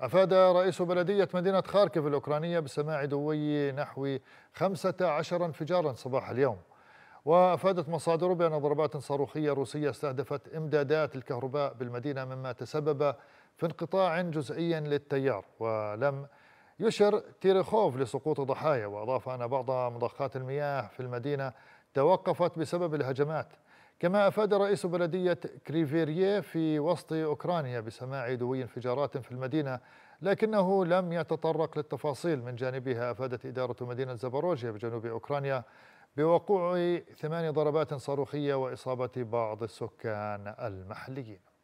أفاد رئيس بلدية مدينة خاركف الأوكرانية بسماع دوي نحو 15 انفجارا صباح اليوم وأفادت مصادر بأن ضربات صاروخية روسية استهدفت إمدادات الكهرباء بالمدينة مما تسبب في انقطاع جزئي للتيار ولم يشر تيريخوف لسقوط ضحايا وأضاف أن بعض مضخات المياه في المدينة توقفت بسبب الهجمات كما أفاد رئيس بلدية كريفيريه في وسط أوكرانيا بسماع دوي انفجارات في المدينة لكنه لم يتطرق للتفاصيل من جانبها أفادت إدارة مدينة زاباروجيا بجنوب أوكرانيا بوقوع ثمان ضربات صاروخية وإصابة بعض السكان المحليين